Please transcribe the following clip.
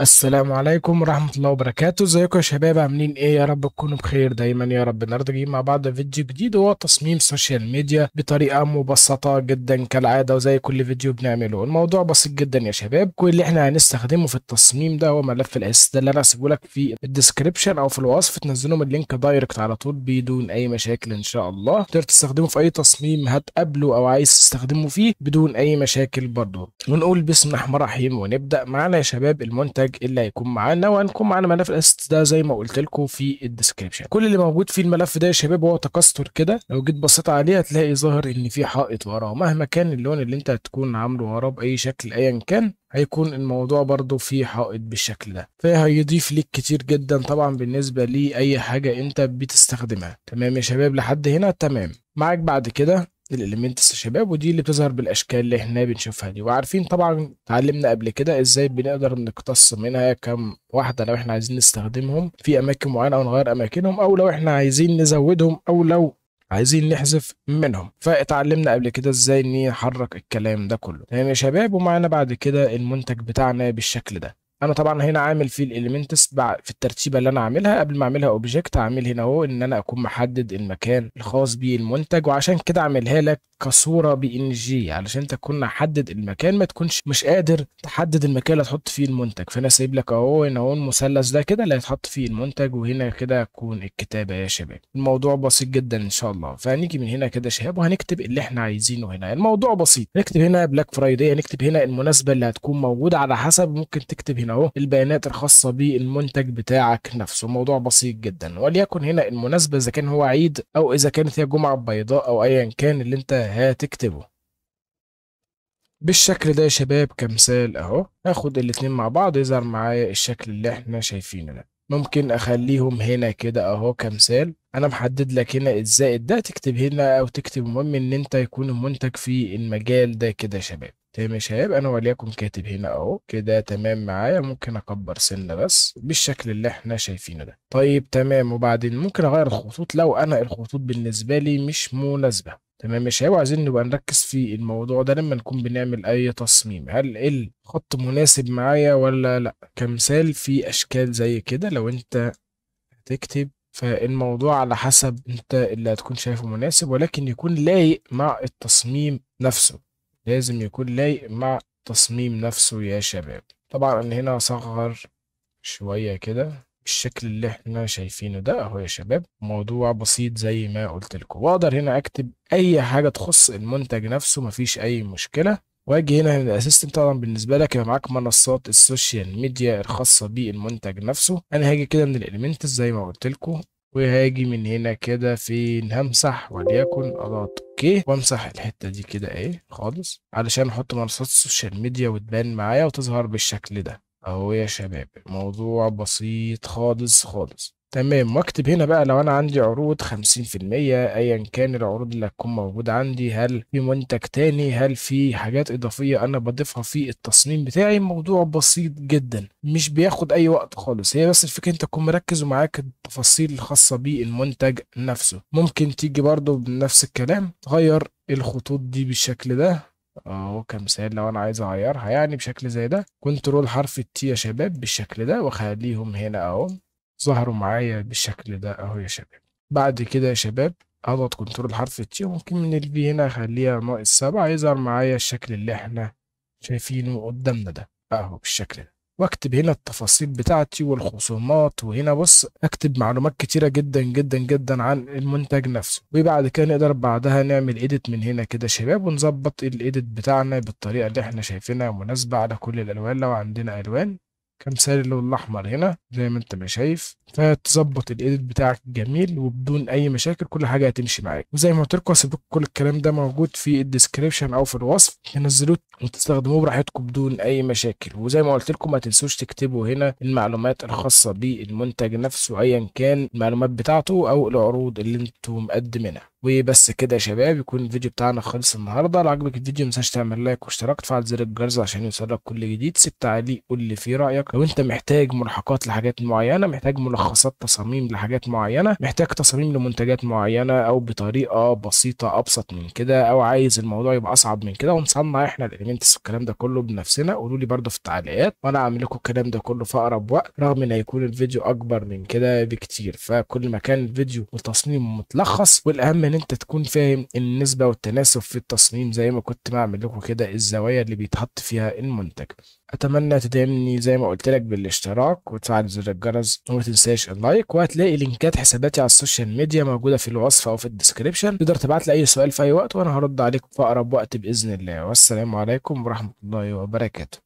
السلام عليكم ورحمة الله وبركاته ازيكم يا شباب عاملين ايه يا رب تكونوا بخير دايما يا رب النهارده جايين مع بعض فيديو جديد وهو تصميم سوشيال ميديا بطريقة مبسطة جدا كالعادة وزي كل فيديو بنعمله الموضوع بسيط جدا يا شباب كل اللي احنا هنستخدمه في التصميم ده هو ملف الاس ده اللي انا هسيبه لك في الديسكربشن او في الوصف تنزلهم اللينك دايركت على طول بدون اي مشاكل ان شاء الله تقدر تستخدمه في اي تصميم هتقابله او عايز تستخدمه فيه بدون اي مشاكل برضه ونقول بسم الله الرحمن الرحيم ونبدأ معانا يا شباب المنتج نحتاج الا يكون معانا وهنكون معانا ملف الاسيتس ده زي ما قلت لكم في الديسكربشن كل اللي موجود في الملف ده يا شباب هو تكستر كده لو جيت بصيت عليه هتلاقي ظاهر ان في حائط وراه مهما كان اللون اللي انت هتكون عامله وراه باي شكل ايا كان هيكون الموضوع برضو في حائط بالشكل ده فهيضيف ليك كتير جدا طبعا بالنسبة لأي حاجة انت بتستخدمها تمام يا شباب لحد هنا تمام معاك بعد كده الاليمنتس يا شباب ودي اللي بتظهر بالاشكال اللي احنا بنشوفها دي وعارفين طبعا اتعلمنا قبل كده ازاي بنقدر نقتص منها كم واحده لو احنا عايزين نستخدمهم في اماكن معينه او نغير اماكنهم او لو احنا عايزين نزودهم او لو عايزين نحذف منهم فاتعلمنا قبل كده ازاي نحرك الكلام ده كله تمام يعني يا شباب ومعانا بعد كده المنتج بتاعنا بالشكل ده انا طبعا هنا عامل في الاليمنتس في الترتيبه اللي انا عاملها قبل ما اعملها اوبجكت عامل هنا اهو ان انا اكون محدد المكان الخاص بيه المنتج وعشان كده عاملها لك كصوره بي ان جي علشان تكون محدد المكان ما تكونش مش قادر تحدد المكان اللي هتحط فيه المنتج فانا سايب لك اهو هنا اهو المثلث ده كده اللي هيتحط فيه المنتج وهنا كده يكون الكتابه يا شباب الموضوع بسيط جدا ان شاء الله فهنيجي من هنا كده شهاب وهنكتب اللي احنا عايزينه هنا الموضوع بسيط نكتب هنا بلاك فرايداي نكتب هنا المناسبه اللي هتكون موجوده على حسب ممكن تكتب هنا اهو البيانات الخاصه بالمنتج بتاعك نفسه موضوع بسيط جدا وليكن هنا المناسبه اذا كان هو عيد او اذا كانت هي جمعه بيضاء او ايا كان اللي انت هتكتبه بالشكل ده يا شباب كمثال اهو هاخد الاتنين مع بعض يظهر معايا الشكل اللي احنا شايفينه ده ممكن اخليهم هنا كده اهو كمثال انا محدد لك هنا الزائد ده تكتب هنا او تكتب المهم ان انت يكون المنتج في المجال ده كده يا شباب تمام يا شباب انا وليكن كاتب هنا اهو كده تمام معايا ممكن اكبر سنه بس بالشكل اللي احنا شايفينه ده طيب تمام وبعدين ممكن اغير الخطوط لو انا الخطوط بالنسبه لي مش مناسبه تمام يا شباب وعايزين نبقى نركز في الموضوع ده لما نكون بنعمل اي تصميم هل الخط مناسب معايا ولا لا كمثال في اشكال زي كده لو انت هتكتب فالموضوع على حسب انت اللي هتكون شايفه مناسب ولكن يكون لايق مع التصميم نفسه لازم يكون لايق مع تصميم نفسه يا شباب طبعا انا هنا اصغر شوية كده بالشكل اللي احنا شايفينه ده اهو يا شباب موضوع بسيط زي ما قلت لكم واقدر هنا اكتب اي حاجة تخص المنتج نفسه مفيش اي مشكلة واجي هنا من الاسيستنت طبعا بالنسبه لك يبقى معاك منصات السوشيال ميديا الخاصه بالمنتج نفسه انا هاجي كده من الاليمنتس زي ما قلت لكم وهاجي من هنا كده فين همسح وليكن اضغط اوكي وامسح الحته دي كده ايه خالص علشان احط منصات السوشيال ميديا وتبان معايا وتظهر بالشكل ده اهو يا شباب الموضوع بسيط خالص خالص تمام واكتب هنا بقى لو انا عندي عروض 50% ايا كان العروض اللي هتكون موجوده عندي هل في منتج تاني هل في حاجات اضافيه انا بضيفها في التصميم بتاعي موضوع بسيط جدا مش بياخد اي وقت خالص هي بس الفكره انت تكون مركز ومعاك التفاصيل الخاصه بالمنتج نفسه ممكن تيجي برضو بنفس الكلام تغير الخطوط دي بالشكل ده اهو كمثال لو انا عايز اغيرها يعني بشكل زي ده كنترول حرف التي يا شباب بالشكل ده واخليهم هنا اهو ظهروا معايا بالشكل ده اهو يا شباب بعد كده يا شباب اضغط كنترول حرف تي ممكن من البي هنا اخليها ناقص سبعة يظهر معايا الشكل اللي احنا شايفينه قدامنا ده اهو بالشكل ده واكتب هنا التفاصيل بتاعتي والخصومات وهنا بص اكتب معلومات كتيره جدا جدا جدا عن المنتج نفسه وبعد كده نقدر بعدها نعمل ايديت من هنا كده شباب ونظبط الايديت بتاعنا بالطريقه اللي احنا شايفينها مناسبه على كل الالوان لو عندنا الوان كمثال اللون الاحمر هنا زي ما انت ما شايف فتظبط الايديت بتاعك جميل وبدون اي مشاكل كل حاجه هتمشي معاك وزي ما قلت لكم هسيب كل الكلام ده موجود في الديسكربشن او في الوصف تنزلوه وتستخدموه براحتكم بدون اي مشاكل وزي ما قلت لكم ما تنسوش تكتبوا هنا المعلومات الخاصه بالمنتج نفسه ايا كان المعلومات بتاعته او العروض اللي انتم مقدمينها وبس كده يا شباب يكون الفيديو بتاعنا خلص النهارده لو عجبك الفيديو متنساش تعمل لايك واشتراك تفعل زر الجرس عشان يوصلك كل جديد سيب تعليق قول لي فيه رايك لو انت محتاج ملحقات لحاجات معينه محتاج ملخصات تصاميم لحاجات معينه محتاج تصاميم لمنتجات معينه او بطريقه بسيطه ابسط من كده او عايز الموضوع يبقى اصعب من كده ونصنع احنا الاليمنتس والكلام ده كله بنفسنا قولوا لي برده في التعليقات وانا اعمل لكم الكلام ده كله في اقرب وقت رغم ان هيكون الفيديو اكبر من كده بكتير فكل ما كان الفيديو والتصميم متلخص والاهم ان انت تكون فاهم النسبه والتناسب في التصميم زي ما كنت بعمل لكم كده الزوايا اللي بيتحط فيها المنتج اتمنى تدعمني زي ما قلت لك بالاشتراك وتفعل زر الجرس وما تنساش اللايك وهتلاقي لينكات حساباتي على السوشيال ميديا موجوده في الوصف او في الديسكريبشن تقدر تبعت لي اي سؤال في اي وقت وانا هرد عليك في اقرب وقت باذن الله والسلام عليكم ورحمه الله وبركاته